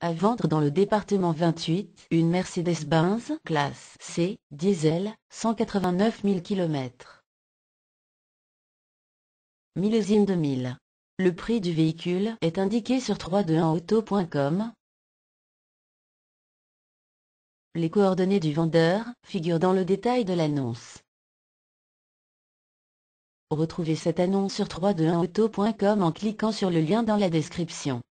À vendre dans le département 28, une Mercedes-Benz classe C, diesel, 189 000 km. Millésime 2000. Le prix du véhicule est indiqué sur 321auto.com. Les coordonnées du vendeur figurent dans le détail de l'annonce. Retrouvez cette annonce sur 321auto.com en cliquant sur le lien dans la description.